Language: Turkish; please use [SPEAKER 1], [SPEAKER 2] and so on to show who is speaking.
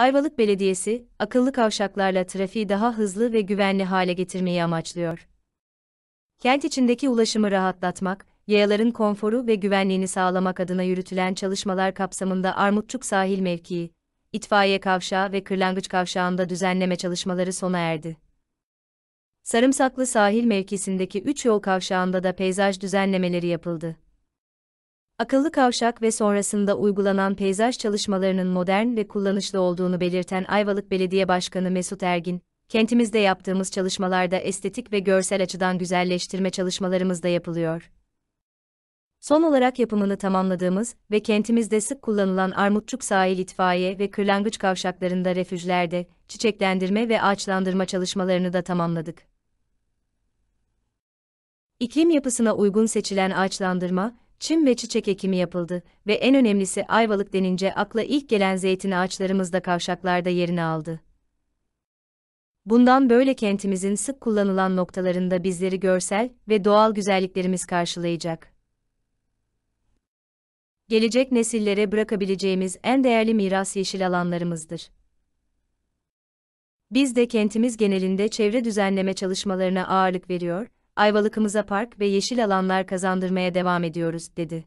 [SPEAKER 1] Ayvalık Belediyesi, akıllı kavşaklarla trafiği daha hızlı ve güvenli hale getirmeyi amaçlıyor. Kent içindeki ulaşımı rahatlatmak, yayaların konforu ve güvenliğini sağlamak adına yürütülen çalışmalar kapsamında Armutçuk sahil mevkii, itfaiye kavşağı ve kırlangıç kavşağında düzenleme çalışmaları sona erdi. Sarımsaklı sahil mevkisindeki üç yol kavşağında da peyzaj düzenlemeleri yapıldı akıllı kavşak ve sonrasında uygulanan peyzaj çalışmalarının modern ve kullanışlı olduğunu belirten Ayvalık Belediye Başkanı Mesut Ergin, kentimizde yaptığımız çalışmalarda estetik ve görsel açıdan güzelleştirme çalışmalarımız da yapılıyor. Son olarak yapımını tamamladığımız ve kentimizde sık kullanılan Armutçuk sahil itfaiye ve kırlangıç kavşaklarında refüjlerde, çiçeklendirme ve ağaçlandırma çalışmalarını da tamamladık. İklim yapısına uygun seçilen ağaçlandırma, çim ve çiçek ekimi yapıldı ve en önemlisi Ayvalık denince akla ilk gelen zeytin ağaçlarımız da kavşaklarda yerini aldı. Bundan böyle kentimizin sık kullanılan noktalarında bizleri görsel ve doğal güzelliklerimiz karşılayacak. Gelecek nesillere bırakabileceğimiz en değerli miras yeşil alanlarımızdır. Biz de kentimiz genelinde çevre düzenleme çalışmalarına ağırlık veriyor Ayvalık'ımıza park ve yeşil alanlar kazandırmaya devam ediyoruz, dedi.